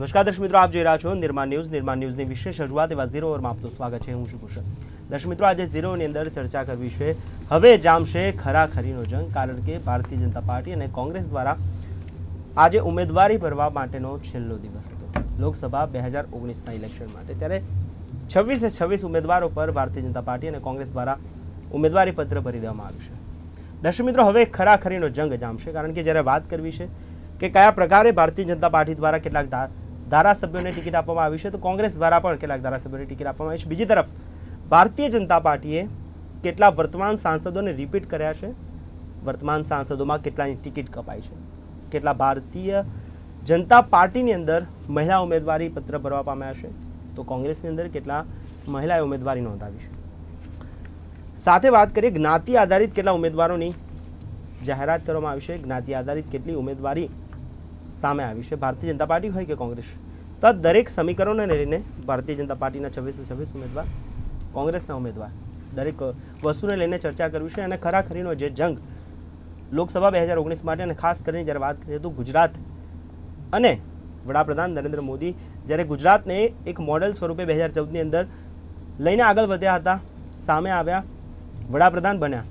નમસ્કાર દર્શક મિત્રો આપ જોઈ રહ્યા છો નિર્માણ ન્યૂઝ નિર્માણ ન્યૂઝની વિશેષ રજૂઆત એવા ઝીરો ઓવરમાં આપનું સ્વાગત છે હું શું કુશલ દર્શક મિત્રો આજે ઝીરોની અંદર ચર્ચા કરવી છે હવે જામશે ખરાખરીનો જંગ કારણ કે ભારતીય જનતા પાર્ટી અને કોંગ્રેસ દ્વારા આજે ઉમેદવારી ભરવા માટેનો છેલ્લો દિવસ હતો લોકસભા બે હજાર ઓગણીસના ઇલેક્શન માટે ત્યારે છવ્વીસે છવ્વીસ ઉમેદવારો પર ભારતીય જનતા પાર્ટી અને કોંગ્રેસ દ્વારા ઉમેદવારી પત્ર ભરી દેવામાં આવ્યું છે દર્શક મિત્રો હવે ખરાખરીનો જંગ જામશે કારણ કે જ્યારે વાત કરવી છે કે કયા પ્રકારે ભારતીય જનતા પાર્ટી દ્વારા કેટલાક ધારાસભ્યોને ટિકિટ આપવામાં આવી છે તો કોંગ્રેસ દ્વારા પણ કેટલાક ધારાસભ્યોને ટિકિટ આપવામાં આવી છે બીજી તરફ ભારતીય જનતા પાર્ટીએ કેટલા વર્તમાન સાંસદોને રિપીટ કર્યા છે વર્તમાન સાંસદોમાં કેટલાની ટિકિટ કપાઈ છે કેટલા ભારતીય જનતા પાર્ટીની અંદર મહિલા ઉમેદવારી પત્ર ભરવા પામ્યા છે તો કોંગ્રેસની અંદર કેટલા મહિલાએ ઉમેદવારી નોંધાવી છે સાથે વાત કરીએ જ્ઞાતિ આધારિત કેટલા ઉમેદવારોની જાહેરાત કરવામાં આવી છે જ્ઞાતિ આધારિત કેટલી ઉમેદવારી સામે આવી છે ભારતીય જનતા પાર્ટી હોય કે કોંગ્રેસ તો આ દરેક સમીકરણોને લઈને ભારતીય જનતા પાર્ટીના છવ્વીસે છવ્વીસ ઉમેદવાર કોંગ્રેસના ઉમેદવાર દરેક વસ્તુને લઈને ચર્ચા કરવી છે અને ખરાખરીનો જે જંગ લોકસભા બે હજાર ઓગણીસ માટે અને ખાસ કરીને જ્યારે વાત કરીએ તો ગુજરાત અને વડાપ્રધાન નરેન્દ્ર મોદી જ્યારે ગુજરાતને એક મોડેલ સ્વરૂપે બે હજાર ચૌદની અંદર લઈને આગળ વધ્યા હતા સામે આવ્યા વડાપ્રધાન બન્યા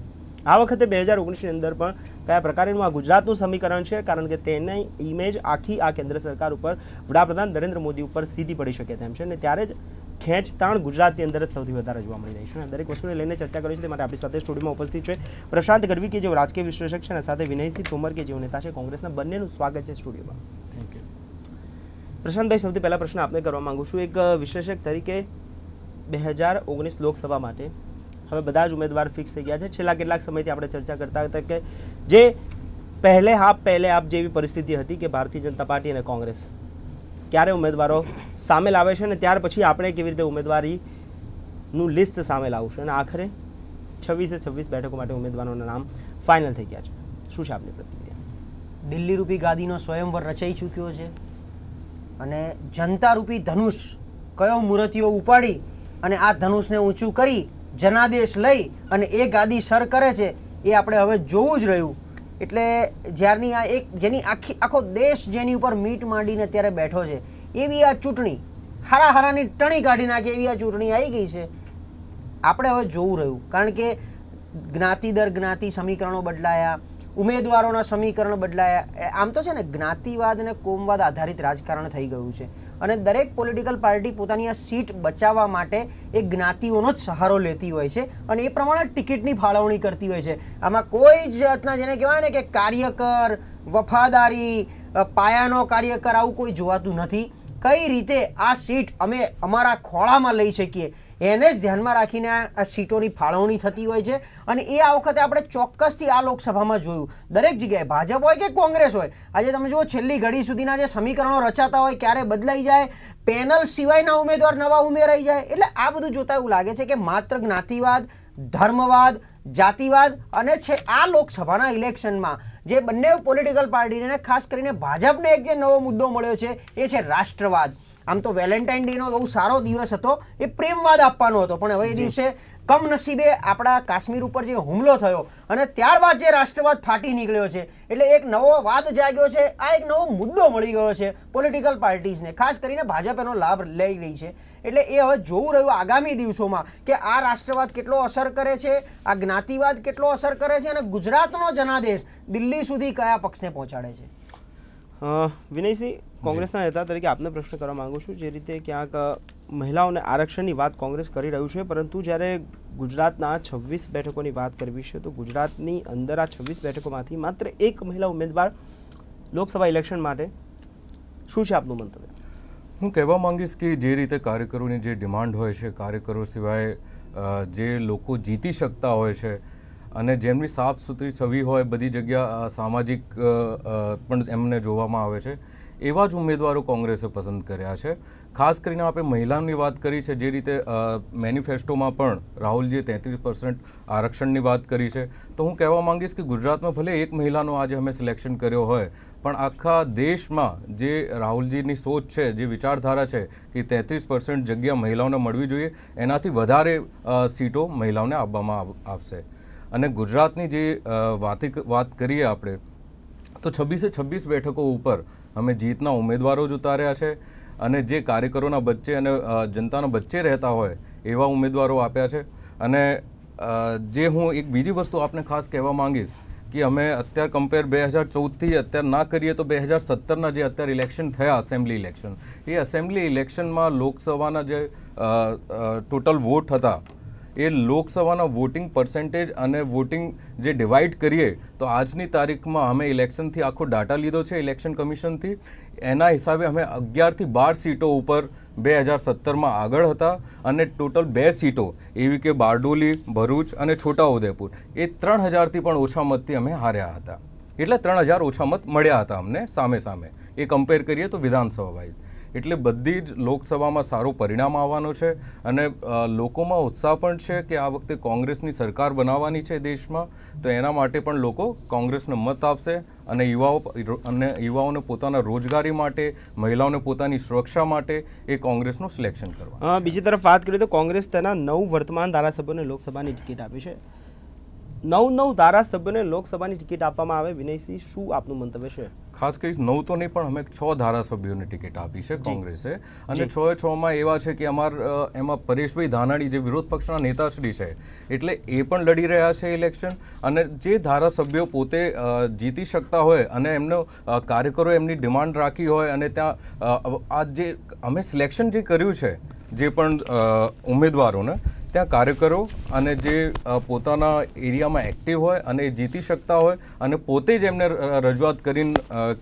આ વખતે બે હજાર ઓગણીસની અંદર પણ કયા પ્રકારનું આ ગુજરાતનું સમીકરણ છે કારણ કે તેની ઇમેજ આખી આ કેન્દ્ર સરકાર ઉપર વડાપ્રધાન નરેન્દ્ર મોદી ઉપર સીધી પડી શકે તેમ છે અને ત્યારે જ ખેંચતાણ ગુજરાતની અંદર જ સૌથી વધારે જોવા મળી રહી છે અને દરેક વસ્તુને લઈને ચર્ચા કરી છે તે માટે આપણી સાથે સ્ટુડિયોમાં ઉપસ્થિત છે પ્રશાંત ગઢવી કે જેઓ રાજકીય વિશ્લેષક છે અને સાથે વિનયસિંહ તોમર કે જેઓ નેતા છે કોંગ્રેસના બંનેનું સ્વાગત છે સ્ટુડિયોમાં થેન્ક યુ પ્રશાંતભાઈ સૌથી પહેલા પ્રશ્ન આપને કરવા માંગુ છું એક વિશ્લેષક તરીકે બે હજાર ઓગણીસ લોકસભા માટે હવે બધા જ ઉમેદવાર ફિક્સ થઈ ગયા છે છેલ્લા કેટલાક સમયથી આપણે ચર્ચા કરતા હતા કે જે પહેલે હાફ પહેલે આપ જેવી પરિસ્થિતિ હતી કે ભારતીય જનતા પાર્ટી અને કોંગ્રેસ ક્યારે ઉમેદવારો સામેલ આવે છે અને ત્યાર પછી આપણે કેવી રીતે ઉમેદવારીનું લિસ્ટ સામેલ આવશે અને આખરે છવ્વીસે છવ્વીસ બેઠકો માટે ઉમેદવારોના નામ ફાઇનલ થઈ ગયા છે શું છે આપની પ્રતિક્રિયા દિલ્હી રૂપી ગાદીનો સ્વયંવર રચાઈ ચૂક્યો છે અને જનતા રૂપી ધનુષ કયો મૂર્તિઓ ઉપાડી અને આ ધનુષને ઊંચું કરી જનાદેશ લઈ અને એ ગાદી સર કરે છે એ આપણે હવે જોવું જ રહ્યું એટલે જ્યારની આ એક જેની આખી આખો દેશ જેની ઉપર મીટ માંડીને અત્યારે બેઠો છે એવી આ ચૂંટણી હારા હારાની ટણી કાઢી નાખે એવી આ ચૂંટણી આવી ગઈ છે આપણે હવે જોવું રહ્યું કારણ કે જ્ઞાતિ દર જ્ઞાતિ સમીકરણો બદલાયા ઉમેદવારોના સમીકરણ બદલાયા આમ તો છે ને જ્ઞાતિવાદ અને કોમવાદ આધારિત રાજકારણ થઈ ગયું છે અને દરેક પોલિટિકલ પાર્ટી પોતાની આ સીટ બચાવવા માટે એ જ્ઞાતિઓનો જ સહારો લેતી હોય છે અને એ પ્રમાણે ટિકિટની ફાળવણી કરતી હોય છે આમાં કોઈ જ જાતના જેને કહેવાય ને કે કાર્યકર વફાદારી પાયાનો કાર્યકર આવું કોઈ જોવાતું નથી કઈ રીતે આ સીટ અમે અમારા ખોળામાં લઈ શકીએ એને જ ધ્યાનમાં રાખીને આ સીટોની ફાળવણી થતી હોય છે અને એ આ વખતે આપણે ચોક્કસથી આ લોકસભામાં જોયું દરેક જગ્યાએ ભાજપ હોય કે કોંગ્રેસ હોય આજે તમે જુઓ છેલ્લી ઘડી સુધીના જે સમીકરણો રચાતા હોય ક્યારે બદલાઈ જાય પેનલ સિવાયના ઉમેદવાર નવા ઉમેરાઈ જાય એટલે આ બધું જોતા એવું લાગે છે કે માત્ર જ્ઞાતિવાદ ધર્મવાદ જાતિવાદ અને છે આ લોકસભાના ઇલેક્શનમાં જે બંને પોલિટિકલ પાર્ટીને ખાસ કરીને ભાજપને એક જે નવો મુદ્દો મળ્યો છે એ છે રાષ્ટ્રવાદ આમ તો વેલેન્ટાઇન ડેનો બહુ સારો દિવસ હતો એ પ્રેમવાદ આપવાનો હતો પણ હવે એ દિવસે કમનસીબે આપણા કાશ્મીર ઉપર જે હુમલો થયો અને ત્યારબાદ જે રાષ્ટ્રવાદ ફાટી નીકળ્યો છે એટલે એક નવો વાદ જાગ્યો છે આ એક નવો મુદ્દો મળી ગયો છે પોલિટિકલ પાર્ટીઝને ખાસ કરીને ભાજપ એનો લાભ લઈ રહી છે એટલે એ હવે જોવું રહ્યું આગામી દિવસોમાં કે આ રાષ્ટ્રવાદ કેટલો અસર કરે છે આ જ્ઞાતિવાદ કેટલો અસર કરે છે અને ગુજરાતનો જનાદેશ દિલ્હી સુધી કયા પક્ષને પહોંચાડે છે વિનયસિંહ કોંગ્રેસના નેતા તરીકે આપને પ્રશ્ન કરવા માંગુ છું જે રીતે ક્યાંક મહિલાઓને આરક્ષણની વાત કોંગ્રેસ કરી રહ્યું છે પરંતુ જ્યારે ગુજરાતના છવ્વીસ બેઠકોની વાત કરવી છે તો ગુજરાતની અંદર આ છવ્વીસ બેઠકોમાંથી માત્ર એક મહિલા ઉમેદવાર લોકસભા ઇલેક્શન માટે શું છે આપનું મંતવ્ય હું કહેવા માંગીશ કે જે રીતે કાર્યકરોની જે ડિમાન્ડ હોય છે કાર્યકરો સિવાય જે લોકો જીતી શકતા હોય છે અને જેમની સાફ સુથરી છવી હોય બધી જગ્યા સામાજિક પણ એમને જોવામાં આવે છે એવા જ ઉમેદવારો કોંગ્રેસે પસંદ કર્યા છે ખાસ કરીને આપણે મહિલાઓની વાત કરી છે જે રીતે મેનિફેસ્ટોમાં પણ રાહુલજીએ તેત્રીસ પર્સન્ટ આરક્ષણની વાત કરી છે તો હું કહેવા માંગીશ કે ગુજરાતમાં ભલે એક મહિલાનો આજે અમે સિલેક્શન કર્યો હોય પણ આખા દેશમાં જે રાહુલજીની સોચ છે જે વિચારધારા છે કે તેત્રીસ પર્સન્ટ જગ્યા મહિલાઓને મળવી જોઈએ એનાથી વધારે સીટો મહિલાઓને આપવામાં આવશે અને ગુજરાતની જે વાતિક વાત કરીએ આપણે તો છવ્વીસે છવ્વીસ બેઠકો ઉપર અમે જીતના ઉમેદવારો જ ઉતાર્યા છે અને જે કાર્યકરોના બચ્ચે અને જનતાના બચ્ચે રહેતા હોય એવા ઉમેદવારો આપ્યા છે અને જે હું એક બીજી વસ્તુ આપને ખાસ કહેવા માંગીશ કે અમે અત્યારે કમ્પેર બે હજાર ચૌદથી અત્યારે ના કરીએ તો બે હજાર સત્તરના જે અત્યારે ઇલેક્શન થયા એસેમ્બલી ઇલેક્શન એ એસેમ્બલી ઇલેક્શનમાં લોકસભાના જે ટોટલ વોટ હતા એ લોકસભાના વોટિંગ પર્સન્ટેજ અને વોટિંગ જે ડિવાઈડ કરીએ તો આજની તારીખમાં અમે ઇલેક્શનથી આખો ડાટા લીધો છે ઇલેક્શન કમિશનથી એના હિસાબે અમે અગિયારથી બાર સીટો ઉપર બે હજાર સત્તરમાં આગળ હતા અને ટોટલ બે સીટો એવી કે બારડોલી ભરૂચ અને છોટાઉદેપુર એ ત્રણ હજારથી પણ ઓછા મતથી અમે હાર્યા હતા એટલે ત્રણ હજાર ઓછા મત મળ્યા હતા અમને સામે સામે એ કમ્પેર કરીએ તો વિધાનસભા વાઇઝ એટલે બધી જ લોકસભામાં સારું પરિણામ આવવાનું છે અને લોકોમાં ઉત્સાહ પણ છે કે આ વખતે કોંગ્રેસની સરકાર બનાવવાની છે દેશમાં તો એના માટે પણ લોકો કોંગ્રેસને મત આપશે અને યુવાઓ અને યુવાઓને પોતાના રોજગારી માટે મહિલાઓને પોતાની સુરક્ષા માટે એ કોંગ્રેસનું સિલેક્શન કરવા બીજી તરફ વાત કરીએ તો કોંગ્રેસ તેના નવ વર્તમાન ધારાસભ્યોને લોકસભાની ટિકિટ આપી છે નવ નવ ધારાસભ્યોને લોકસભાની ટિકિટ આપવામાં આવે વિનયસિંહ શું આપનું મંતવ્ય છે ખાસ કરી નવ તો નહીં પણ અમે છ ધારાસભ્યોને ટિકિટ આપી છે કોંગ્રેસે અને છ છમાં એવા છે કે અમાર એમાં પરેશભાઈ ધાનાણી જે વિરોધ પક્ષના નેતાશ્રી છે એટલે એ પણ લડી રહ્યા છે ઇલેક્શન અને જે ધારાસભ્યો પોતે જીતી શકતા હોય અને એમનો કાર્યકરો એમની ડિમાન્ડ રાખી હોય અને ત્યાં આ જે અમે સિલેક્શન જે કર્યું છે જે પણ ઉમેદવારોને ત્યાં કાર્યકરો અને જે પોતાના એરિયામાં એક્ટિવ હોય અને જીતી શકતા હોય અને પોતે જ એમને રજૂઆત કરીને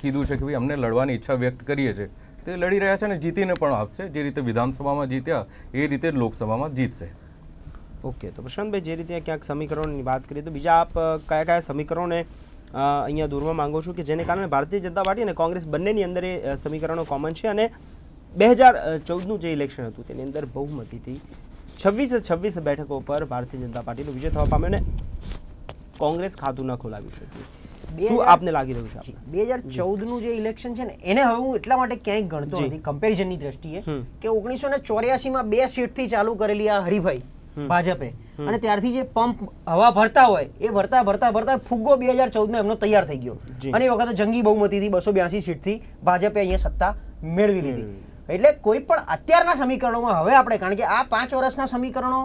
કીધું છે કે ભાઈ અમને લડવાની ઈચ્છા વ્યક્ત કરીએ છીએ તે લડી રહ્યા છે અને જીતીને પણ આપશે જે રીતે વિધાનસભામાં જીત્યા એ રીતે લોકસભામાં જીતશે ઓકે તો પ્રશાંતભાઈ જે રીતે ક્યાંક સમીકરણોની વાત કરીએ તો બીજા આપ કયા કયા સમીકરણોને અહીંયા દોરવા માંગો છું કે જેને કારણે ભારતીય જનતા પાર્ટી અને કોંગ્રેસ બંનેની અંદર એ સમીકરણો કોમન છે અને બે હજાર ચૌદનું જે ઇલેક્શન હતું તેની અંદર બહુમતીથી છવ્વીસે છવ્વીસ બેઠકો પર ભારતીય જનતા પાર્ટીનો વિજય થવા પામ્યો ને કોંગ્રેસ ખાતું ન ખોલાવી શકી શું આપને લાગી રહ્યું છે બે હજાર ચૌદનું જે ઇલેક્શન છે ને એને હવે હું એટલા માટે ક્યાંય ગણતો નથી કમ્પેરિઝનની દ્રષ્ટિએ કે ઓગણીસો ને ચોર્યાસીમાં બે સીટ થી ચાલુ કરેલી આ હરિભાઈ ભાજપે અને ત્યારથી જે પંપ હવા ભરતા હોય એ ભરતા ભરતા ભરતા ફુગ્ગો બે હજાર ચૌદમાં એમનો તૈયાર થઈ ગયો અને એ વખતે જંગી બહુમતીથી બસો બ્યાસી સીટ થી ભાજપે અહીંયા સત્તા મેળવી લીધી એટલે કોઈ પણ અત્યારના સમીકરણોમાં હવે આપણે કારણ કે આ પાંચ વર્ષના સમીકરણો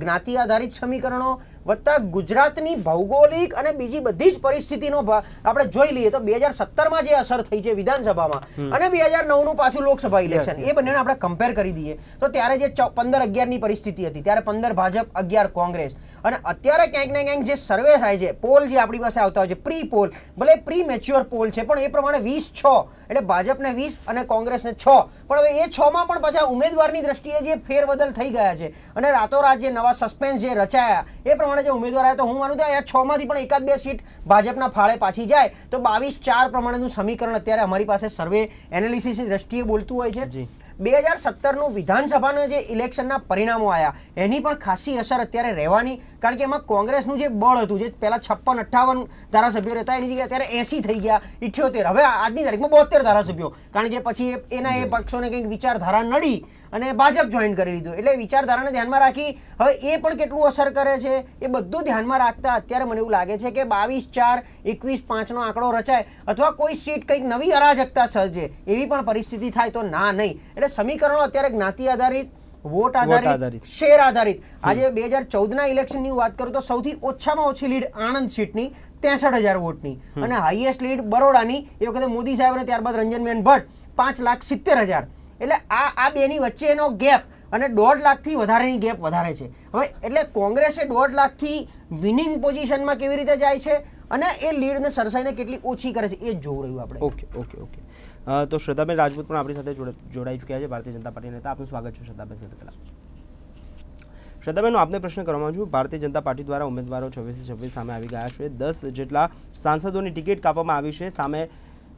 જ્ઞાતિ આધારિત સમીકરણો વત્તા ગુજરાતની ભૌગોલિક અને બીજી બધી જ પરિસ્થિતિનો આપણે જોઈ લઈએ તો બે હજાર સત્તરમાં જે અસર થઈ છે વિધાનસભામાં અને બે હજાર નવનું પાછું લોકસભા ઇલેક્શન એ બંનેને આપણે કમ્પેર કરી દઈએ તો ત્યારે જે પંદર અગિયારની પરિસ્થિતિ હતી ત્યારે પંદર ભાજપ અગિયાર કોંગ્રેસ અને અત્યારે ક્યાંક ને ક્યાંક જે સર્વે થાય છે પોલ જે આપણી પાસે આવતા હોય છે પ્રી પોલ ભલે પ્રી મેચ્યોર પોલ છે પણ એ પ્રમાણે વીસ છ એટલે ભાજપને વીસ અને કોંગ્રેસને છ પણ હવે એ છમાં પણ પાછા ઉમેદવારની દ્રષ્ટિએ જે ફેરબદલ થઈ ગયા છે અને રાતોરાત જે નવા સસ્પેન્સ જે રચાયા એ પ્રમાણે પ્રમાણે જે ઉમેદવાર આવે તો હું માનું ત્યાં છ માંથી પણ એકાદ બે સીટ ભાજપના ફાળે પાછી જાય તો બાવીસ ચાર પ્રમાણેનું સમીકરણ અત્યારે અમારી પાસે સર્વે એનાલિસિસની દ્રષ્ટિએ બોલતું હોય છે બે હજાર સત્તરનું વિધાનસભાના જે ઇલેક્શનના પરિણામો આવ્યા એની પણ ખાસી અસર અત્યારે રહેવાની કારણ કે એમાં કોંગ્રેસનું જે બળ હતું જે પહેલા છપ્પન અઠ્ઠાવન ધારાસભ્યો રહેતા એની જગ્યાએ અત્યારે એંસી થઈ ગયા ઇઠ્યોતેર હવે આજની તારીખમાં બોતેર ધારાસભ્યો કારણ કે પછી એના એ પક્ષોને કંઈક વિચારધારા નડી અને ભાજપ જોઈન કરી લીધું એટલે વિચારધારાને ધ્યાનમાં રાખી હવે એ પણ કેટલું અસર કરે છે એ બધું ધ્યાનમાં રાખતા અત્યારે મને એવું લાગે છે કે બાવીસ ચાર એકવીસ પાંચનો આંકડો રચાય અથવા કોઈ સીટ કંઈક નવી અરાજકતા સર્જે એવી પણ પરિસ્થિતિ થાય તો ના નહીં એટલે સમીકરણો અત્યારે જ્ઞાતિ આધારિત વોટ આધારિત શેર આધારિત આજે બે હજાર ચૌદના ઇલેક્શનની વાત કરું તો સૌથી ઓછામાં ઓછી લીડ આણંદ સીટની ત્રેસઠ હજાર વોટની અને હાઈએસ્ટ લીડ બરોડાની એ વખતે મોદી સાહેબ અને ત્યારબાદ રંજનબેન ભટ્ટ પાંચ લાખ સિત્તેર હજાર એટલે આ આ બેની વચ્ચેનો ગેપ અને દોઢ લાખથી વધારેની ગેપ વધારે છે હવે એટલે કોંગ્રેસે દોઢ લાખથી વિનિંગ પોઝિશનમાં કેવી રીતે જાય છે અને એ લીડને સરસાઈને કેટલી ઓછી કરે છે એ જોવું રહ્યું આપણે ઓકે ઓકે ઓકે તો શ્રદ્ધાબેન રાજપૂત પણ આપણી સાથે જોડાઈ ચૂક્યા છે ભારતીય જનતા પાર્ટી નેતા આપનું સ્વાગત છે શ્રદ્ધાબેન સૌથી પહેલાં શ્રદ્ધાબેન આપને પ્રશ્ન કરવા છું ભારતીય જનતા પાર્ટી દ્વારા ઉમેદવારો છવ્વીસ છવ્વીસ સામે આવી ગયા છે દસ જેટલા સાંસદોની ટિકિટ કાપવામાં આવી છે સામે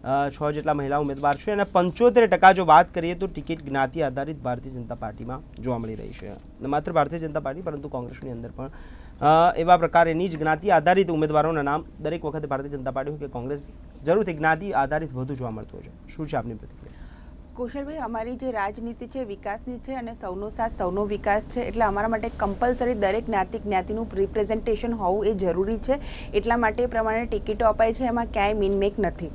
છ જેટલા મહિલા ઉમેદવાર છે અને પંચોતેર ટકા જો વાત કરીએ તો ટિકિટ જ્ઞાતિ આધારિત ભારતીય જનતા પાર્ટીમાં જોવા મળી રહી છે ન માત્ર ભારતીય જનતા પાર્ટી પરંતુ કોંગ્રેસની અંદર પણ એવા પ્રકારેની જ જ્ઞાતિ આધારિત ઉમેદવારોના નામ દરેક વખતે ભારતીય જનતા પાર્ટી કે કોંગ્રેસ જરૂરથી જ્ઞાતિ આધારિત વધુ જોવા મળતું હોય છે શું છે આપની પ્રતિક્રિયા કુશલભાઈ અમારી જે રાજનીતિ છે વિકાસની છે અને સૌનો સાથ સૌનો વિકાસ છે એટલે અમારા માટે કમ્પલસરી દરેક જ્ઞાતિ જ્ઞાતિનું રિપ્રેઝન્ટેશન હોવું એ જરૂરી છે એટલા માટે પ્રમાણે ટિકિટો અપાય છે એમાં ક્યાંય મીનમેક નથી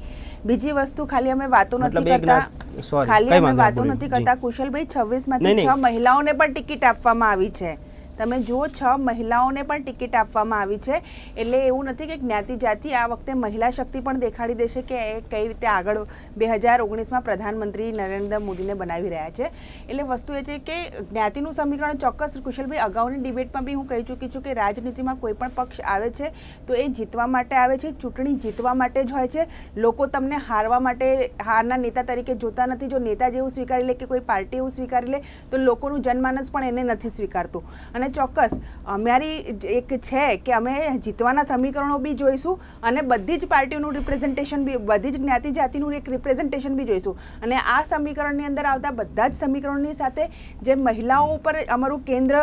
બીજી વસ્તુ ખાલી અમે વાતો નથી કરતા ખાલી અમે વાતો નથી કરતા કુશલભાઈ છવ્વીસ માંથી છ મહિલાઓને પણ ટિકિટ આપવામાં આવી છે તમે જુઓ છ મહિલાઓને પણ ટિકિટ આપવામાં આવી છે એટલે એવું નથી કે જ્ઞાતિ જાતિ આ વખતે મહિલા શક્તિ પણ દેખાડી દેશે કે એ કઈ રીતે આગળ બે હજાર ઓગણીસમાં પ્રધાનમંત્રી નરેન્દ્ર મોદીને બનાવી રહ્યા છે એટલે વસ્તુ એ છે કે જ્ઞાતિનું સમીકરણ ચોક્કસ કુશલભાઈ અગાઉની ડિબેટમાં બી હું કહી ચૂકી છું કે રાજનીતિમાં કોઈ પણ પક્ષ આવે છે તો એ જીતવા માટે આવે છે ચૂંટણી જીતવા માટે જ હોય છે લોકો તમને હારવા માટે હારના નેતા તરીકે જોતા નથી જો નેતા જેવું સ્વીકારી લે કે કોઈ પાર્ટી એવું સ્વીકારી લે તો લોકોનું જનમાનસ પણ એને નથી સ્વીકારતું અને ચોક્કસ અમારી એક છે કે અમે જીતવાના સમીકરણો બી જોઈશું અને બધી જ પાર્ટીઓનું રિપ્રેઝન્ટેશન બી બધી જ જ્ઞાતિ જાતિનું એક રિપ્રેઝન્ટેશન બી જોઈશું અને આ સમીકરણની અંદર આવતા બધા જ સમીકરણની સાથે જે મહિલાઓ ઉપર અમારું કેન્દ્ર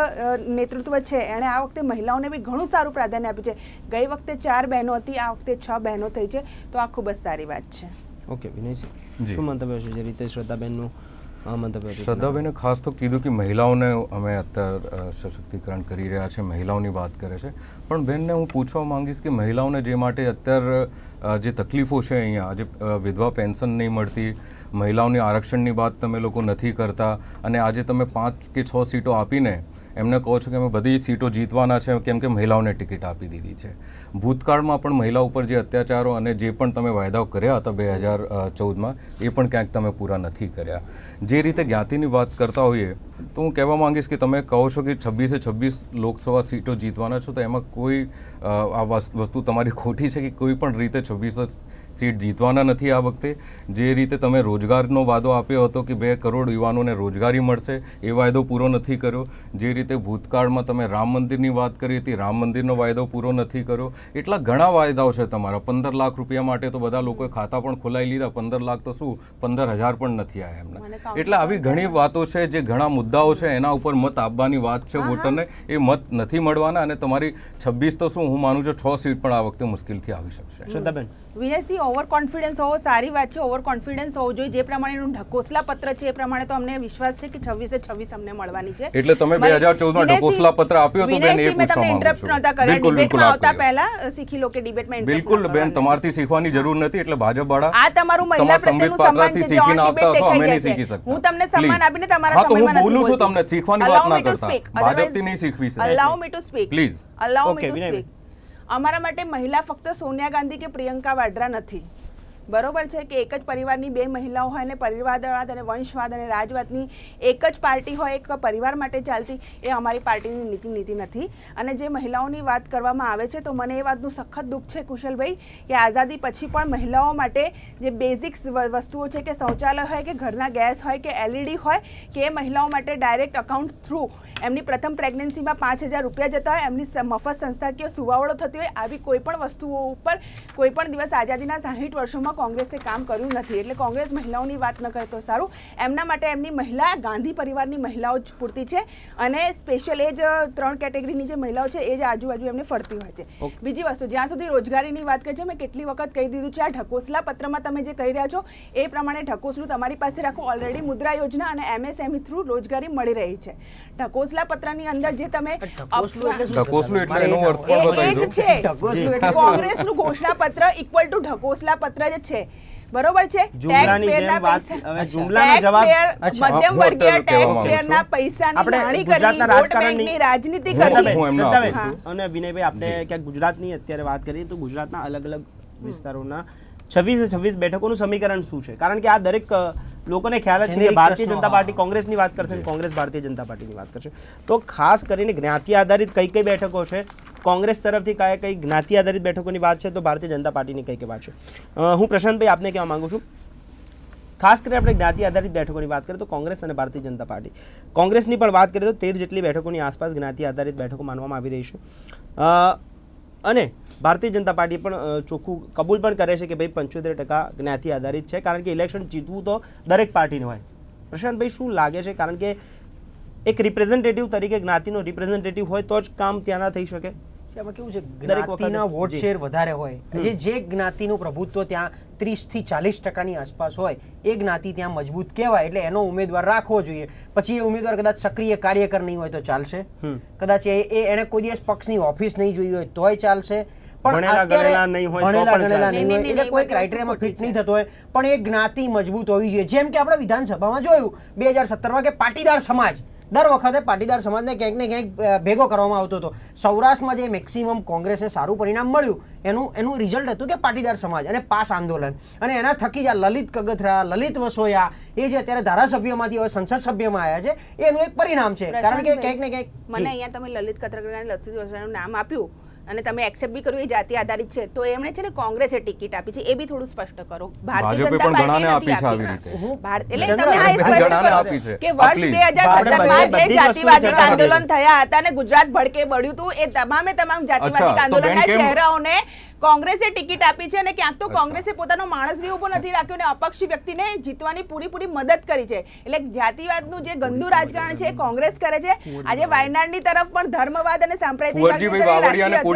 નેતૃત્વ છે એણે આ વખતે મહિલાઓને બી ઘણું સારું પ્રાધાન્ય આપ્યું છે ગઈ વખતે ચાર બહેનો હતી આ વખતે છ બહેનો થઈ છે તો આ ખૂબ જ સારી વાત છે ઓકે વિનયજી શું મંતવ્ય છે જે રીતે શ્રદ્ધાબેનનું શ્રદ્ધાબેને ખાસ તો કીધું કે મહિલાઓને અમે અત્યારે સશક્તિકરણ કરી રહ્યા છે મહિલાઓની વાત કરે છે પણ બેનને હું પૂછવા માંગીશ કે મહિલાઓને જે માટે અત્યારે જે તકલીફો છે અહીંયા જે વિધવા પેન્શન નહીં મળતી મહિલાઓની આરક્ષણની વાત તમે લોકો નથી કરતા અને આજે તમે પાંચ કે છ સીટો આપીને એમને કહો છો કે અમે બધી સીટો જીતવાના છે કેમ કે મહિલાઓને ટિકિટ આપી દીધી છે ભૂતકાળમાં પણ મહિલા ઉપર જે અત્યાચારો અને જે પણ તમે વાયદાઓ કર્યા હતા બે હજાર ચૌદમાં એ પણ ક્યાંક તમે પૂરા નથી કર્યા જે રીતે જ્ઞાતિની વાત કરતા હોઈએ તો હું કહેવા માંગીશ કે તમે કહો છો કે છવ્વીસે છવ્વીસ લોકસભા સીટો જીતવાના છો તો એમાં કોઈ આ વસ્તુ તમારી ખોટી છે કે કોઈ પણ રીતે છવ્વીસ સીટ જીતવાના નથી આ વખતે જે રીતે તમે રોજગારનો વાદો આપ્યો હતો કે બે કરોડ યુવાનોને રોજગારી મળશે એ વાયદો પૂરો નથી કર્યો જે રીતે ભૂતકાળમાં તમે રામ મંદિરની વાત કરી હતી રામ મંદિરનો વાયદો પૂરો નથી કર્યો એટલા ઘણા વાયદાઓ છે તમારા પંદર લાખ રૂપિયા માટે તો બધા લોકોએ ખાતા પણ ખોલાવી લીધા પંદર લાખ તો શું પંદર હજાર પણ નથી આવ્યા એમને એટલે આવી ઘણી વાતો છે જે ઘણા મુદ્દાઓ છે એના ઉપર મત આપવાની વાત છે વોટરને એ મત નથી મળવાના અને તમારી છવ્વીસ તો શું હું માનું છું છ સીટ પણ આ વખતે મુશ્કેલથી આવી શકશે શ્રદ્ધાબેન ઓવર કોન્ફિડન્સ હોવો સારી વાત છે ઓવર કોન્ફિડન્સ હોવો જોઈએ જે પ્રમાણેનું ઢકોસલા પત્ર છે એ પ્રમાણે તો અમને વિશ્વાસ છે કે છવ્વીસે છવ્વીસ અમને મળવાની છે એટલે તમે બે હજાર ચૌદમાં ઢકોસલા પત્ર આપ્યો હતો બેન એ તમને ઇન્ટરપ્ટ નહોતા કર્યા ડિબેટમાં આવતા પહેલા શીખી લો કે ડિબેટમાં બિલકુલ બેન તમારથી શીખવાની જરૂર નથી એટલે ભાજપ વાળા આ તમારું મહિલા પ્રત્યેનું સન્માન છે શીખીને આવતા અમે નહીં શીખી શકતા હું તમને સન્માન આપીને તમારા હા હું બોલું છું તમને શીખવાની વાત ના કરતા ભાજપથી નહીં શીખવી છે allow me to speak please allow me to speak અમારા માટે મહિલા ફક્ત સોનિયા ગાંધી કે પ્રિયંકા વાડ્રા નથી બરોબર છે કે એક જ પરિવારની બે મહિલાઓ હોય અને પરિવારવાદ અને વંશવાદ અને રાજવાદની એક જ પાર્ટી હોય એક પરિવાર માટે ચાલતી એ અમારી પાર્ટીની નીતિ નીતિ નથી અને જે મહિલાઓની વાત કરવામાં આવે છે તો મને એ વાતનું સખત દુઃખ છે કુશલભાઈ કે આઝાદી પછી પણ મહિલાઓ માટે જે બેઝિક્સ વસ્તુઓ છે કે શૌચાલય હોય કે ઘરના ગેસ હોય કે એલઈડી હોય કે એ મહિલાઓ માટે ડાયરેક્ટ અકાઉન્ટ થ્રુ એમની પ્રથમ પ્રેગ્નન્સીમાં પાંચ હજાર રૂપિયા જતા હોય એમની મફત સંસ્થાકીય સુવાવડો થતી હોય આવી કોઈપણ વસ્તુઓ ઉપર કોઈપણ દિવસ આઝાદીના સાહીઠ વર્ષોમાં કોંગ્રેસે કામ કર્યું નથી એટલે કોંગ્રેસ મહિલાઓની વાત ન કરે તો સારું એમના માટે એમની મહિલા ગાંધી પરિવારની મહિલાઓ જ પૂરતી છે અને સ્પેશિયલ એ જ ત્રણ કેટેગરીની જે મહિલાઓ છે એ જ આજુબાજુ એમને ફરતી હોય છે બીજી વસ્તુ જ્યાં સુધી રોજગારીની વાત કરી છે મેં કેટલી વખત કહી દીધું છે આ ઢકોસલા પત્રમાં તમે જે કહી રહ્યા છો એ પ્રમાણે ઢકોસલું તમારી પાસે રાખો ઓલરેડી મુદ્રા યોજના અને એમએસએમઈ થ્રુ e રોજગારી મળી રહી છે ઢકોસલા પત્રની અંદર જે તમે કોંગ્રેસનું ઘોષણા પત્ર ઇક્વલ ટુ ઢકોસલા પત્ર જે છે બરોબર છે રાજનીતિ અને વિનયભાઈ આપણે ક્યાંક ગુજરાતની અત્યારે વાત કરીએ તો ગુજરાતના અલગ અલગ વિસ્તારોના છવ્વીસ છવ્વીસ બેઠકોનું સમીકરણ શું છે કારણ કે આ દરેક લોકોને ખ્યાલ છે કે ભારતીય જનતા પાર્ટી કોંગ્રેસની વાત કરશે કોંગ્રેસ ભારતીય જનતા પાર્ટીની વાત કરશે તો ખાસ કરીને જ્ઞાતિ આધારિત કઈ કઈ બેઠકો છે કોંગ્રેસ તરફથી કયા કઈ જ્ઞાતિ આધારિત બેઠકોની વાત છે તો ભારતીય જનતા પાર્ટીની કઈ કઈ વાત છે હું પ્રશાંતભાઈ આપને કહેવા માગું છું ખાસ કરીને આપણે જ્ઞાતિ આધારિત બેઠકોની વાત કરીએ તો કોંગ્રેસ અને ભારતીય જનતા પાર્ટી કોંગ્રેસની પણ વાત કરીએ તો તેર જેટલી બેઠકોની આસપાસ જ્ઞાતિ આધારિત બેઠકો માનવામાં આવી રહી છે અને ભારતીય જનતા પાર્ટી પણ ચોખ્ખું કબૂલ પણ કરે છે કે ભાઈ પંચોતેર ટકા જ્ઞાતિ આધારિત છે કારણ કે ઇલેક્શન જીતવું તો દરેક પાર્ટીનું હોય પ્રશાંતભાઈ શું લાગે છે કારણ કે એક રિપ્રેઝેન્ટેટિવ તરીકે જ્ઞાતિનો રિપ્રેઝેન્ટેટિવ હોય તો જ કામ ત્યાંના થઈ શકે એમાં કેવું છે જ્ઞાતિના વોટ શેર વધારે હોય જે જે જ્ઞાતિનું પ્રભુત્વ ત્યાં ત્રીસથી ચાલીસ ટકાની આસપાસ હોય એ જ્ઞાતિ ત્યાં મજબૂત કહેવાય એટલે એનો ઉમેદવાર રાખવો જોઈએ પછી એ ઉમેદવાર કદાચ સક્રિય કાર્યકર નહીં હોય તો ચાલશે કદાચ એ એને કોઈ દિવસ પક્ષની ઓફિસ નહીં જોઈ હોય તોય ચાલશે ફિટ નહીં થતો હોય પણ એ જ્ઞાતિ મજબૂત હોવી જોઈએ જેમ કે આપણે વિધાનસભામાં જોયું બે હજાર સત્તરમાં કે પાટીદાર સમાજ દર વખતે પાટીદાર સમાજને ક્યાંક ને ક્યાંક ભેગો કરવામાં આવતો હતો સૌરાષ્ટ્રમાં જે મેક્સિમમ કોંગ્રેસે સારું પરિણામ મળ્યું એનું એનું રિઝલ્ટ હતું કે પાટીદાર સમાજ અને પાસ આંદોલન અને એના થકી જ આ લલિત કગથરા લલિત વસોયા એ જે અત્યારે ધારાસભ્યમાંથી હવે સંસદ સભ્યમાં આવ્યા છે એનું એક પરિણામ છે કારણ કે ક્યાંક ને ક્યાંક મને અહીંયા તમે લલિત કગથરા લલિત વસોયાનું નામ આપ્યું અને તમે એક્સેપ્ટ બી કર્યું એ જાતિ આધારિત છે તો એમણે છે ને કોંગ્રેસે ટિકિટ આપી છે એ બી થોડું સ્પષ્ટ કરો ભારતીય જનતા પાર્ટીને આપી છે આવી રીતે એટલે તમે આ સ્પષ્ટ કરો કે વર્ષ 2017 માં જે જાતિવાદી આંદોલન થયા હતા અને ગુજરાત ભડકે બળ્યું હતું એ તમામે તમામ જાતિવાદી આંદોલનના ચહેરાઓને કોંગ્રેસે ટિકિટ આપી છે અને ક્યાંક તો કોંગ્રેસે પોતાનો માણસ બી ઉભો નથી રાખ્યો અને અપક્ષી વ્યક્તિને જીતવાની પૂરેપૂરી મદદ કરી છે એટલે જાતિવાદનું જે ગંદુ રાજકારણ છે કોંગ્રેસ કરે છે આજે વાયનાડની તરફ પણ ધર્મવાદ અને સાંપ્રદાયિક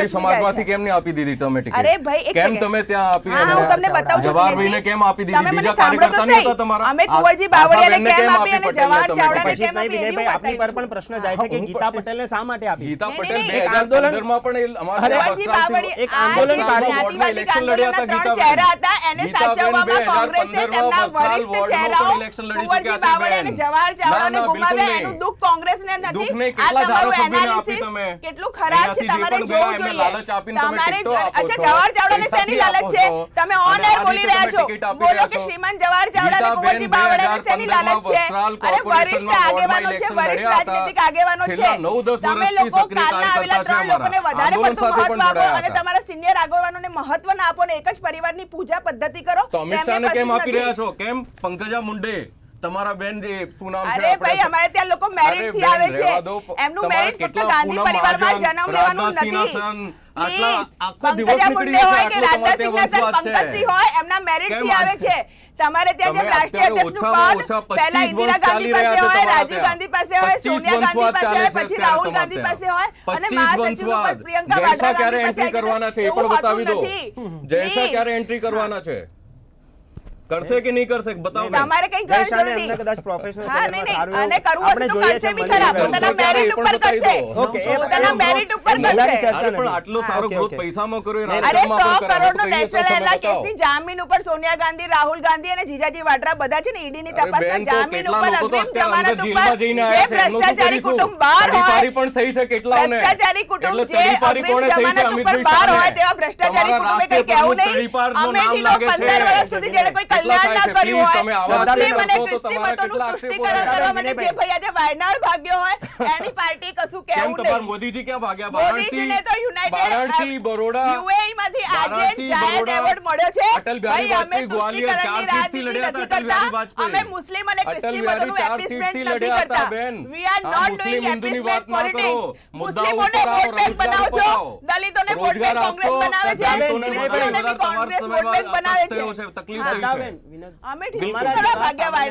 કેમ આપી દીધી તમે ટિકિટ અરે ભાઈ કેમ તમે ત્યાં આપી હા હું તમને બતાવું જવાહરભાઈને કેમ આપી દીધી બીજા કાર્યકર્તાને હતા તમારા અમે કુંવરજી બાવળિયાને કેમ આપી અને જવાહર ચાવડાને કેમ આપી એની આપની પર પણ પ્રશ્ન જાય છે કે ગીતા પટેલને શા માટે આપી ગીતા પટેલ 2015 માં પણ અમારા એક આંદોલન કેટલું જવાહર ચાવડાને શેની લાલચ છે તમે ઓન શ્રીમાન જવાહર ચાવડાને કુંવરજી બાવળાને લાલચ છે અને વરિષ્ઠ આગેવાનો છે વરિષ્ઠ રાજનીતિક આગેવાનો છે તમે લોકો કાલના આવેલા ત્રણ લોકોને વધારે પડતું મહત્વ આપો અને તમારા સિનિયર આગળ કરવાનો મહત્વ ના આપો ને એક જ પરિવારની પૂજા પદ્ધતિ કરો તો અમિત શાહને કેમ આપી રહ્યા છો કેમ પંકજા મુંડે તમારા બેન જે શું નામ છે અરે ભાઈ અમારે ત્યાં લોકો મેરિટ થી આવે છે એમનું મેરિટ ફક્ત ગાંધી પરિવારમાં જન્મ લેવાનું નથી તમારે ત્યાં જે રાષ્ટ્રીય અધ્યક્ષનું પદ પહેલા રાજીવ ગાંધી પાસે હોય પછી રાહુલ ગાંધી પાસે હોય અને મહાસચિવનું પદ પ્રિયંકા વાડરા છે એ પણ બતાવી દો જયસા ક્યારે એન્ટ્રી કરવાના છે કરશે કે નહીં કરશે બતાવો તમારે કઈ જરૂર નથી એમને કદાચ પ્રોફેશનલ હા નહીં નહીં અને કરવું હશે તો કરશે બી ખરા પોતાના મેરિટ ઉપર કરશે ઓકે પોતાના મેરિટ ઉપર કરશે પણ આટલો સારો ગ્રોથ પૈસામાં કર્યો અરે 100 કરોડનો નેશનલ એલા કેસની જામીન ઉપર સોનિયા ગાંધી રાહુલ ગાંધી અને જીજાજી વાડરા બધા છે ને ઈડી ની તપાસમાં જામીન ઉપર અગ્રિમ જમાનત ઉપર જે ભ્રષ્ટાચારી કુટુંબ બહાર હોય ફરી પણ થઈ છે કેટલાઓને ભ્રષ્ટાચારી કુટુંબ જે ફરી કોણે થઈ છે બહાર હોય તેવા ભ્રષ્ટાચારી કુટુંબે કઈ કહેવું નહીં અમે 15 વર્ષ સુધી જેને કોઈ કલ્યાણ ના કર્યું હોય મુસ્લિમ અને ખ્રિસ્તી મતોનું પુષ્ટિકરણ કરવા માટે જે ભાઈ આજે વાયનાડ ભાગ્યો હોય એની પાર્ટી કશું કેવું નહીં મોદીજી ક્યાં ભાગ્યા મોદીજીને તો યુનાઇટેડ બરોડા યુએઈ માંથી આજે જાહેર એવોર્ડ મળ્યો છે અટલ બિહારી વાજપેયી ગ્વાલિયર ચારસીટથી લડ્યા હતા અટલ બિહારી વાજપેયી અમે મુસ્લિમ અને ખ્રિસ્તી મતોનું એપિસમેન્ટ નથી કરતા we are not doing appeasement politics મુસ્લિમોને વોટ બેંક બનાવો છો દલિતોને વોટ બેંક કોંગ્રેસ બનાવે છે દલિતોને કોંગ્રેસ વોટ બેંક બનાવે છે તકલીફ થઈ છે આપણા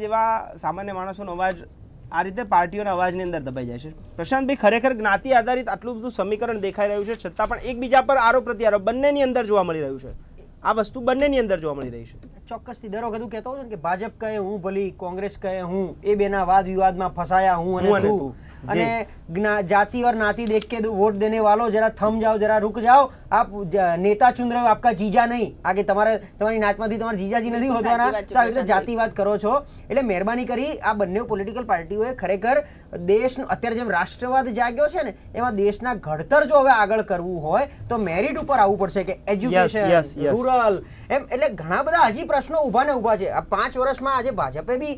જેવા સામાન્ય માણસોનો અવાજ આ રીતે પાર્ટીઓના અવાજની અંદર દબાઈ જાય છે પ્રશાંતભાઈ ખરેખર જ્ઞાતિ આધારિત આટલું બધું સમીકરણ દેખાઈ રહ્યું છે છતાં પણ એકબીજા પર આરોપ પ્રત્યારોપ બંનેની અંદર જોવા મળી રહ્યું છે આ વસ્તુ બંનેની અંદર જોવા મળી રહી છે ચોક્કસથી દરો વખત કહેતો હોય કે ભાજપ કહે હું ભલી કોંગ્રેસ કહે હું એ બેના વાદ વિવાદમાં ફસાયા હું અને તું અને जाति और नाती देख के वोट देने वालों जरा थम जाओ जरा रुक जाओ आप नेता चुन रहे हो आपका નહીં આગે તમારે તમારી નાતમાંથી તમારા જીજાજી નથી હોતવાના તો આવી રીતે જાતિવાદ કરો છો એટલે મહેરબાની કરી આ બંને પોલિટિકલ પાર્ટીઓએ ખરેખર દેશનો અત્યારે જેમ રાષ્ટ્રવાદ જાગ્યો છે ને એમાં દેશના ઘડતર જો હવે આગળ કરવું હોય તો મેરિટ ઉપર આવવું પડશે કે એજ્યુકેશન રૂરલ એમ એટલે ઘણા બધા હજી પ્રશ્નો ઊભા ને ઊભા છે આ પાંચ વર્ષમાં આજે ભાજપે બી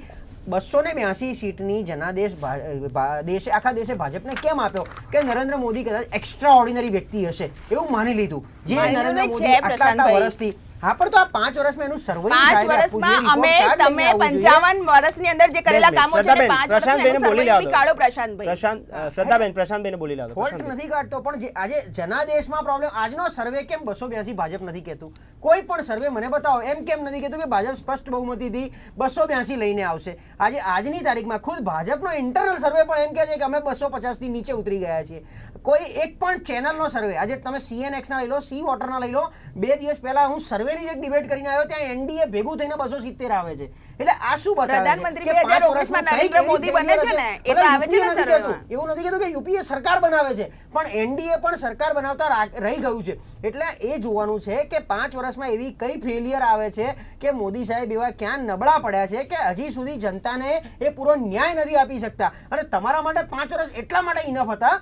બસો ને બ્યાસી સીટની જનાદેશ દેશે આખા દેશે ભાજપને કેમ આપ્યો કે નરેન્દ્ર મોદી કદાચ એક્સ્ટ્રા ઓર્ડિનરી વ્યક્તિ હશે એવું માની લીધું જે નરેન્દ્ર મોદી આટલા આટલા વર્ષથી ભાજપ નથી કહેતું કોઈ પણ સર્વે મને બતાવો એમ કેમ નથી કેતું કે ભાજપ સ્પષ્ટ બહુમતીથી બ્યાસી લઈને આવશે આજે આજની તારીખમાં ખુદ ભાજપનો ઇન્ટરનલ સર્વે પણ એમ કે છે કે અમે 250 થી નીચે ઉતરી ગયા છીએ કોઈ એક પણ ચેનલનો સર્વે આજે તમે સીએનએક્સ ના લઈ લો સી વોટર ના લઈ લો બે દિવસ પહેલા હું સર્વે ઝવેરી એક ડિબેટ કરીને આવ્યો ત્યાં એનડીએ ભેગું થઈને બસો સિત્તેર આવે છે એટલે આ શું પ્રધાનમંત્રી એવું નથી કહેતું કે યુપીએ સરકાર બનાવે છે પણ એનડીએ પણ સરકાર બનાવતા રહી ગયું છે એટલે એ જોવાનું છે કે પાંચ વર્ષમાં એવી કઈ ફેલિયર આવે છે કે મોદી સાહેબ એવા ક્યાં નબળા પડ્યા છે કે હજી સુધી જનતાને એ પૂરો ન્યાય નથી આપી શકતા અને તમારા માટે પાંચ વર્ષ એટલા માટે ઇનફ હતા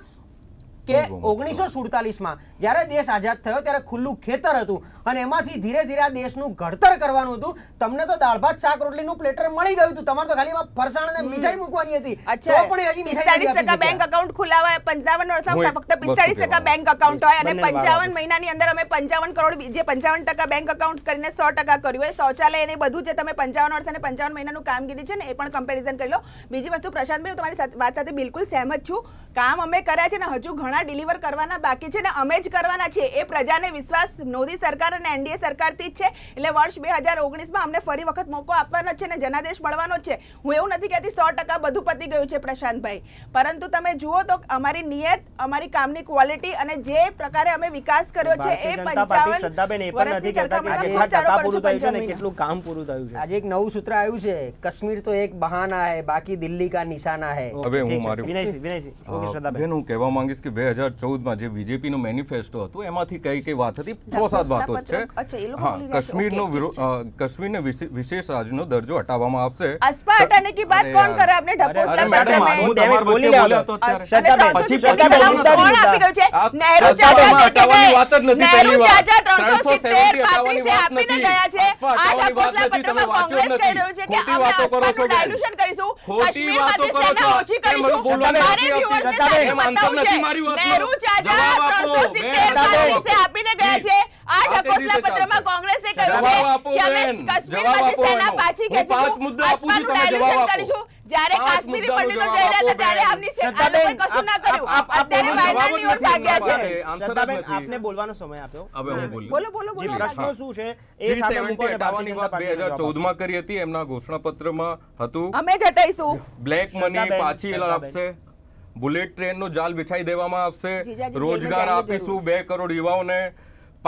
કે ઓગણીસો સુડતાલીસમાં જ્યારે દેશ આઝાદ થયો ત્યારે ખુલ્લું ખેતર હતું અને એમાંથી ધીરે ધીરે આ દેશનું ઘડતર કરવાનું હતું તમને તો દાળ ભાત શાક રોટલીનું પ્લેટર મળી ગયું હતું તમારે તો ખાલી એમાં ફરસાણ અને મીઠાઈ મૂકવાની હતી તો પણ હજી પિસ્તાળીસ ટકા બેંક એકાઉન્ટ ખુલાવા પંચાવન વર્ષમાં ફક્ત પિસ્તાળીસ ટકા બેંક અકાઉન્ટ હોય અને પંચાવન મહિનાની અંદર અમે પંચાવન કરોડ જે પંચાવન ટકા બેંક અકાઉન્ટ કરીને સો ટકા કર્યું હોય શૌચાલય અને બધું જે તમે પંચાવન વર્ષ અને પંચાવન મહિનાનું કામગીરી છે ને એ પણ કમ્પેરિઝન કરી લો બીજી વસ્તુ પ્રશાંતભાઈ હું તમારી વાત સાથે બિલકુલ સહેમત છું કામ અમે કર્યા છે ને હજુ ઘણા ઘણા ડિલિવર કરવાના બાકી છે ને અમે જ કરવાના છે એ પ્રજાને વિશ્વાસ મોદી સરકાર અને એનડીએ સરકારથી જ છે એટલે વર્ષ બે હજાર ઓગણીસમાં અમને ફરી વખત મોકો આપવાનો છે ને જનાદેશ મળવાનો છે હું એવું નથી કહેતી સો ટકા બધું પતી ગયું છે પ્રશાંતભાઈ પરંતુ તમે જુઓ તો અમારી નિયત અમારી કામની ક્વોલિટી અને જે પ્રકારે અમે વિકાસ કર્યો છે એ પંચાવન શ્રદ્ધાબેન એ પૂરું થયું કેટલું કામ પૂરું થયું આજે એક નવું સૂત્ર આવ્યું છે કશ્મીર તો એક બહાના હે બાકી દિલ્હી કા નિશાના હે હું કહેવા માંગીશ કે બે હજાર ચૌદમાં જે બીજેપીનું મેનિફેસ્ટો હતું એમાંથી કઈ કઈ વાત હતી છ સાત વાતો જ છે હા કશ્મીરનો કશ્મીરને વિશેષ રાજ્યનો દરજ્જો હટાવવામાં આવશે ખોટી વાતો કરો છો બોલવાની નથી મારી આપને બોલવાનો સમય આપ્યો પ્રશ્નો શું છે એ સામે મૂકોને દાવાની વાત 2014 માં કરી હતી એમના ઘોષણાપત્રમાં હતું અમે જ બ્લેક મની પાછી લાવશે બુલેટ ટ્રેનનું જાલ વિછાઈ દેવામાં આવશે રોજગાર આપીશું બે કરોડ યુવાઓને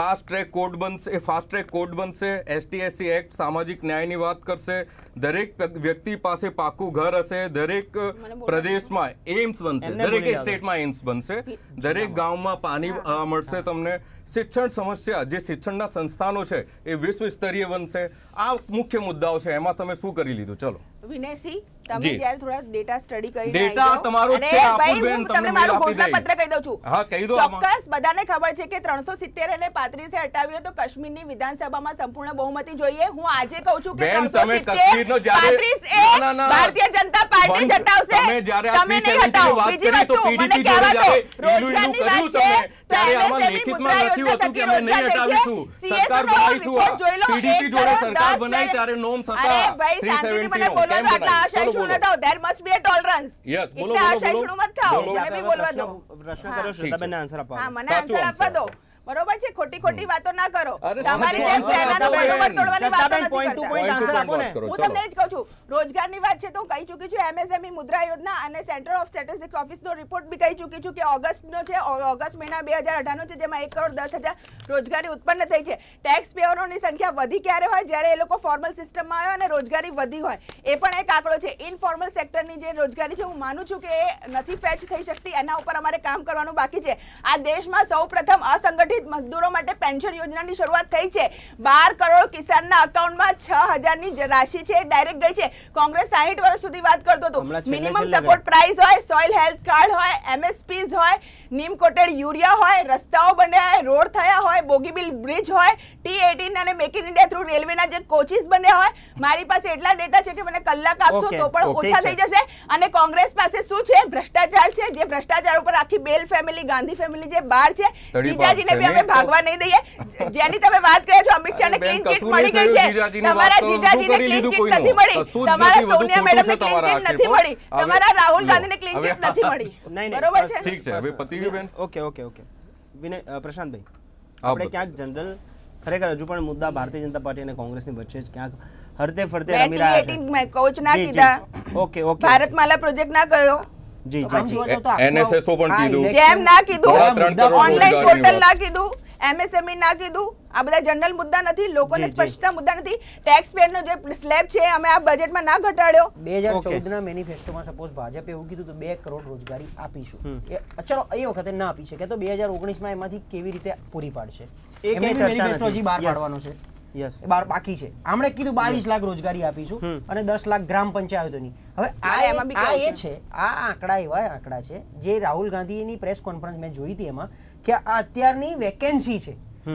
પાસ્ટ ટ્રેક કોડ બનશે એ ફાસ્ટ ટ્રેક કોડ બનશે એસટીએસસી એક્ટ સામાજિક ન્યાયની વાત કરશે દરેક વ્યક્તિ પાસે પાકું ઘર હશે દરેક પ્રદેશમાં એમ્સ બનશે દરેક સ્ટેટમાં એમ્સ બનશે દરેક ગામમાં પાણી મળશે તમને શિક્ષણ સમસ્યા જે શિક્ષણના સંસ્થાનો છે એ વિશ્વ સ્તરીય બનશે આ મુખ્ય મુદ્દાઓ છે એમાં તમે શું કરી લીધું ચલો વિનયસિંહ તમે જ્યારે થોડા ડેટા સ્ટડી કરીને ડેટા તમારો છે આપુલબેન તમને મારો ઘોષણા પત્ર કહી દઉં છું હા કહી દો ચોક્કસ બધાને ખબર છે કે 370 અને 35 એ હટાવ્યો તો કાશ્મીરની વિધાનસભામાં સંપૂર્ણ બહુમતી જોઈએ હું આજે કહું છું કે બેન તમે કાશ્મીરનો જ્યારે 35 એ ભારતીય જનતા પાર્ટી હટાવશે તમે જ્યારે તમે નહીં હટાવો બીજી વસ્તુ મને કહેવા દો રોજગારની વાત છે ત્યારે આમાં લેખિતમાં લખ્યું હતું કે અમે નહીં હટાવીશું સરકાર બનાવીશું પીડીપી જોડે સરકાર બનાવી ત્યારે નોમ સત્તા અરે ભાઈ શાંતિથી મને બોલો ટાઈમ આટલા આશાયણું ન બી અ ટોલરન્સ યસ બોલો બોલો મત થાઓ મને બોલવા દો પ્રશ્ન કરો શ્રદ્ધાબેન આન્સર આપવા દો બરોબર છે ખોટી ખોટી વાતો ના કરો તમારી જેમ સેનાનો બરોબર તોડવાની વાત નથી કરતા હું તમને જ કહું છું રોજગારની વાત છે તો કહી ચૂકી છું એમએસએમઈ મુદ્રા યોજના અને સેન્ટર ઓફ સ્ટેટિસ્ટિક ઓફિસનો રિપોર્ટ બી કહી ચૂકી છું કે ઓગસ્ટનો છે ઓગસ્ટ મહિના બે નો છે જેમાં એક કરોડ દસ હજાર રોજગારી ઉત્પન્ન થઈ છે ટેક્સ પેયરોની સંખ્યા વધી ક્યારે હોય જ્યારે એ લોકો ફોર્મલ સિસ્ટમમાં આવે અને રોજગારી વધી હોય એ પણ એક આંકડો છે ઇનફોર્મલ સેક્ટરની જે રોજગારી છે હું માનું છું કે એ નથી ફેચ થઈ શકતી એના ઉપર અમારે કામ કરવાનું બાકી છે આ દેશમાં સૌપ્રથમ અસંગઠિત અનિશ્ચિત મજદૂરો માટે પેન્શન યોજનાની શરૂઆત થઈ છે બાર કરોડ કિસાનના અકાઉન્ટમાં છ હજારની રાશિ છે ડાયરેક્ટ ગઈ છે કોંગ્રેસ સાહીઠ વર્ષ સુધી વાત કરતો હતો મિનિમમ સપોર્ટ પ્રાઇસ હોય સોઇલ હેલ્થ કાર્ડ હોય એમએસપીઝ હોય નીમ કોટેડ યુરિયા હોય રસ્તાઓ બન્યા રોડ થયા હોય બોગીબિલ બ્રિજ હોય ટી એટીન અને મેક ઇન ઇન્ડિયા થ્રુ રેલવેના જે કોચિસ બન્યા હોય મારી પાસે એટલા ડેટા છે કે મને કલાક આપશો તો પણ ઓછા થઈ જશે અને કોંગ્રેસ પાસે શું છે ભ્રષ્ટાચાર છે જે ભ્રષ્ટાચાર ઉપર આખી બેલ ફેમિલી ગાંધી ફેમિલી જે બાર છે જીજાજીને તમને ભાગવા નહીં દઈએ જેની તમે વાત કરે છો અમિત શાહને ક્લીન ચીટ મળી ગઈ છે તમારા જીજાજીને ક્લીન ચીટ નથી મળી તમારા સોનિયા મેડમને ક્લીન ચીટ નથી મળી તમારા રાહુલ ગાંધીને ક્લીન ચીટ નથી મળી બરોબર છે ઠીક છે હવે પતી બેન ઓકે ઓકે ઓકે વિનય પ્રશાંતભાઈ આપણે ક્યાંક જનરલ ખરેખર હજુ પણ મુદ્દા ભારતીય જનતા પાર્ટી અને કોંગ્રેસની વચ્ચે જ ક્યાંક હરતે ફરતે રમી રહ્યા છે કોચ ના કીધા ઓકે ઓકે ભારતમાલા પ્રોજેક્ટ ના કર્યો ટેક્સ પેડ e જે સ્લેબ છે અમે આ બજેટમાં ના ઘટાડ્યો 2014 ના મેનિફેસ્ટોમાં સપોઝ ભાજપે એવું કીધું તો કરોડ રોજગારી આપીશું એ ચલો એ વખતે ના આપી શકે તો 2019 માં એમાંથી કેવી રીતે પૂરી પાડશે એમની મેનિફેસ્ટો હજી બહાર પાડવાનો છે બાકી છે આમણે કીધું બાવીસ લાખ રોજગારી આપીશું અને દસ લાખ ગ્રામ પંચાયતોની હવે આ એ છે આ આંકડા એવા આંકડા છે જે રાહુલ ગાંધીની પ્રેસ કોન્ફરન્સ મેં જોઈ હતી એમાં કે આ અત્યારની વેકેન્સી છે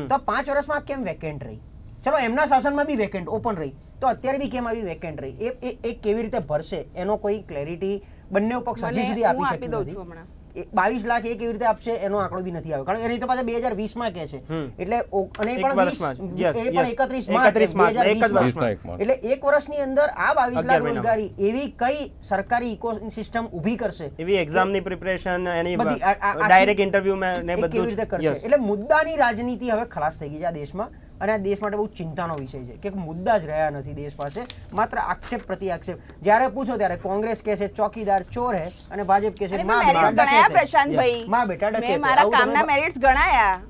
તો પાંચ વર્ષમાં કેમ વેકેન્ટ રહી ચલો એમના શાસનમાં બી વેકેન્ટ ઓપન રહી તો અત્યારે બી કેમ આવી વેકેન્ટ રહી એ એ કેવી રીતે ભરશે એનો કોઈ ક્લેરિટી બંને પક્ષ હજી સુધી આપી શક્યું નથી બાવીસ લાખ એ કેવી રીતે આપશે એનો આંકડો બી નથી આવ્યો કારણ એની તો બે હજાર વીસ માં કે છે એટલે અને પણ એકત્રીસ માર્ચ એટલે એક વર્ષની અંદર આ બાવીસ લાખ રોજગારી એવી કઈ સરકારી ઇકો સિસ્ટમ ઊભી કરશે એવી એક્ઝામ ની પ્રિપરેશન એની ડાયરેક્ટ ઇન્ટરવ્યુ કેવી રીતે કરશે એટલે મુદ્દાની રાજનીતિ હવે ખલાસ થઈ ગઈ છે આ દેશમાં અને આ દેશ માટે બહુ ચિંતાનો વિષય છે કે મુદ્દા જ રહ્યા નથી દેશ પાસે માત્ર આક્ષેપ પ્રતિ આક્ષેપ જ્યારે પૂછો ત્યારે કોંગ્રેસ કહે છે ચોકીદાર ચોર હે અને ભાજપ કહે છે માં બેટા પ્રશાંતભાઈ માં બેટા ડકે મારા કામના મેરિટ્સ ગણાયા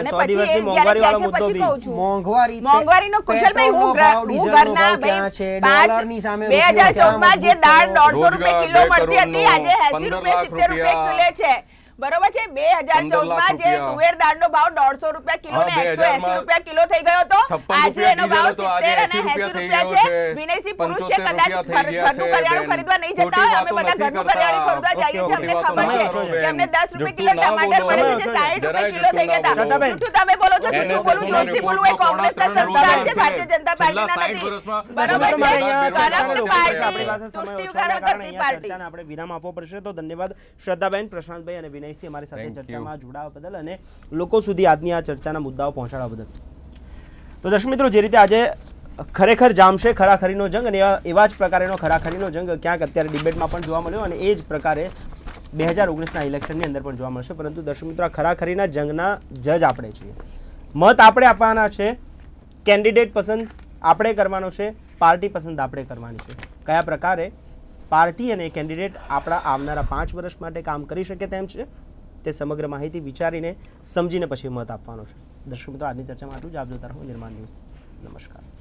અને પછી મોંઘવારી વાળો મુદ્દો બી મોંઘવારી મોંઘવારીનો કુશલભાઈ હું હું ઘરના ભાઈ ડોલરની સામે 2014 માં જે દાળ 150 રૂપિયા કિલો મળતી હતી આજે 80 રૂપિયા 70 રૂપિયા કિલો છે બરોબર છે બે હજાર ચૌદ માં જે તુવેર દાળ નો ભાવ દોઢસો રૂપિયા કિલો ને એકસો એસી રૂપિયા કિલો થઈ ગયો હતો આજે એનો ભાવ સિત્તેર અને એસી રૂપિયા છે વિનયસિંહ પુરુષ છે કદાચ ઘરનું કરિયાણું ખરીદવા નહીં જતા હોય અમે બધા ઘરનું કરિયાણું ખરીદવા જઈએ છીએ અમને ખબર છે કે અમને દસ રૂપિયા કિલો ટમાટર મળે છે જે સાઈઠ રૂપિયા કિલો થઈ ગયા હતા તમે બોલો છો જૂઠું બોલું જોશી બોલું એ કોંગ્રેસ ના સંસ્થાન છે ભારતીય જનતા પાર્ટી ના નથી બરોબર છે આપણી પાસે સમય ઓછો પાર્ટી આપણે વિરામ આપવો પડશે તો ધન્યવાદ શ્રદ્ધાબેન પ્રશાંતભાઈ અને વિનય રહીશી અમારી સાથે ચર્ચામાં જોડાવા બદલ અને લોકો સુધી આજની આ ચર્ચાના મુદ્દાઓ પહોંચાડવા બદલ તો દર્શક મિત્રો જે રીતે આજે ખરેખર જામશે ખરાખરીનો જંગ અને એવા જ પ્રકારેનો ખરાખરીનો જંગ ક્યાંક અત્યારે ડિબેટમાં પણ જોવા મળ્યો અને એ જ પ્રકારે બે હજાર ઓગણીસના ઇલેક્શનની અંદર પણ જોવા મળશે પરંતુ દર્શક મિત્રો આ ખરાખરીના જંગના જજ આપણે છીએ મત આપણે આપવાના છે કેન્ડિડેટ પસંદ આપણે કરવાનો છે પાર્ટી પસંદ આપણે કરવાની છે કયા પ્રકારે પાર્ટી અને કેન્ડિડેટ આપણા આવનારા પાંચ વર્ષ માટે કામ કરી શકે તેમ છે તે સમગ્ર માહિતી વિચારીને સમજીને પછી મત આપવાનો છે દર્શક મિત્રો આજની ચર્ચામાં આટલું જ આપ જોતા રહો નિર્માણ ન્યૂઝ નમસ્કાર